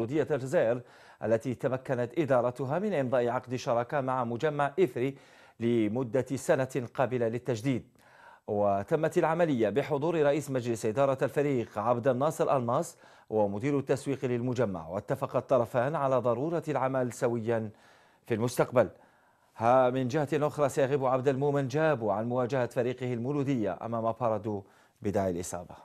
بلدية الجزائر التي تمكنت إدارتها من إمضاء عقد شراكة مع مجمع إثري لمدة سنة قابلة للتجديد وتمت العملية بحضور رئيس مجلس إدارة الفريق عبد الناصر الماس ومدير التسويق للمجمع واتفق الطرفان على ضرورة العمل سويا في المستقبل ها من جهة أخرى سيغيب عبد المؤمن جابو عن مواجهة فريقه المولودية أمام بارادو بداعي الإصابة